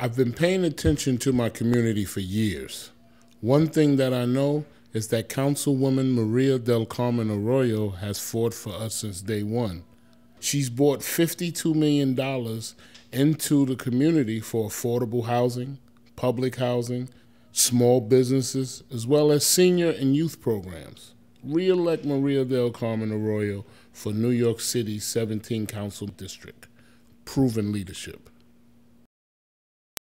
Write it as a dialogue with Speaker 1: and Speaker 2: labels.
Speaker 1: I've been paying attention to my community for years. One thing that I know is that Councilwoman Maria del Carmen Arroyo has fought for us since day one. She's brought $52 million into the community for affordable housing, public housing, small businesses, as well as senior and youth programs. Re-elect Maria del Carmen Arroyo for New York City's 17th Council District. Proven leadership.